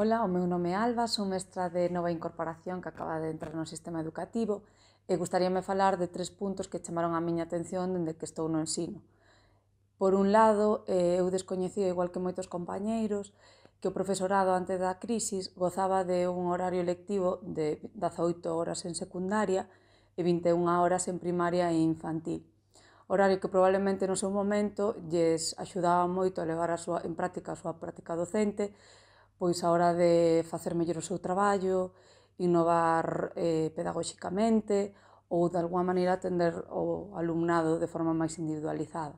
Ola, o meu nome é Alba, sou mestra de nova incorporación que acaba de entrar no sistema educativo e gustaríame falar de tres puntos que chamaron a miña atención dende que estou no ensino. Por un lado, eh, eu descoñecía, igual que moitos compañeiros, que o profesorado antes da crisis gozaba de un horario lectivo de 18 horas en secundaria e 21 horas en primaria e infantil. Horario que probablemente no seu momento lles axudaba moito a levar a súa, en práctica a súa práctica docente, pois a hora de facer mellor o seu traballo, innovar eh, pedagóxicamente ou de alguma maneira atender o alumnado de forma máis individualizada.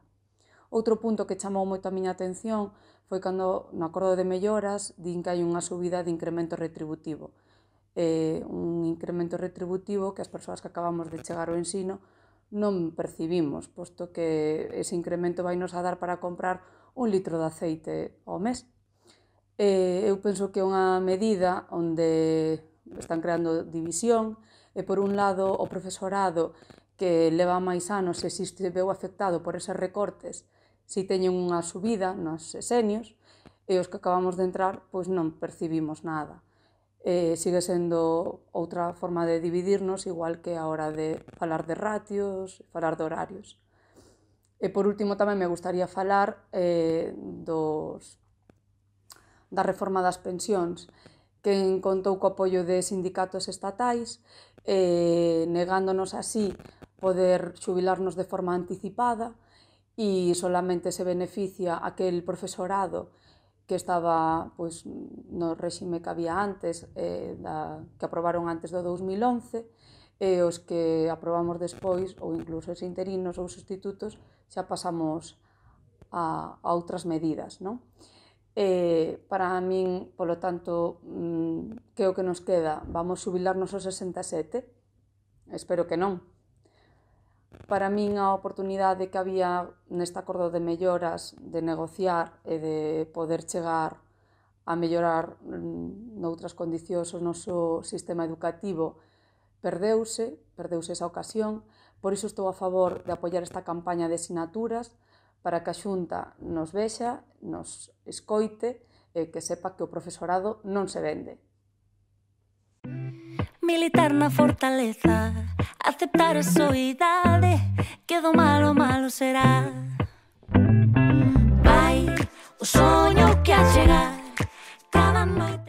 Outro punto que chamou moito a miña atención foi cando no acordo de melloras din que hai unha subida de incremento retributivo. Eh, un incremento retributivo que as persoas que acabamos de chegar ao ensino non percibimos, posto que ese incremento vai nos a dar para comprar un litro de aceite ao mes. Eh, eu penso que é unha medida onde están creando división e por un lado o profesorado que leva máis anos se existe veu afectado por eses recortes si teñen unha subida nos esenios e os que acabamos de entrar pois non percibimos nada. Eh, sigue sendo outra forma de dividirnos igual que a hora de falar de ratios, falar de horarios. E por último tamén me gustaría falar eh, dos da reforma das pensións, que contou co apoio de sindicatos estatais, eh, negándonos así poder xubilarnos de forma anticipada e solamente se beneficia aquel profesorado que estaba pois, no réxime que había antes, eh, da, que aprobaron antes do 2011, e os que aprobamos despois, ou incluso os interinos ou os sustitutos, xa pasamos a, a outras medidas. Non? Eh, para min, polo tanto, mm, que o que nos queda? Vamos subilarnos aos 67? Espero que non. Para min a oportunidade que había neste acordo de melloras de negociar e de poder chegar a mellorar mm, noutras condicións o noso sistema educativo perdeuse, perdeuse esa ocasión, por iso estou a favor de apoiar esta campaña de sinaturas, para que a Xunta nos vexa, nos escoite e que sepa que o profesorado non se vende. Militar na fortaleza, aceptar a soidade, que do malo malo será. Vai, o soño que a chegar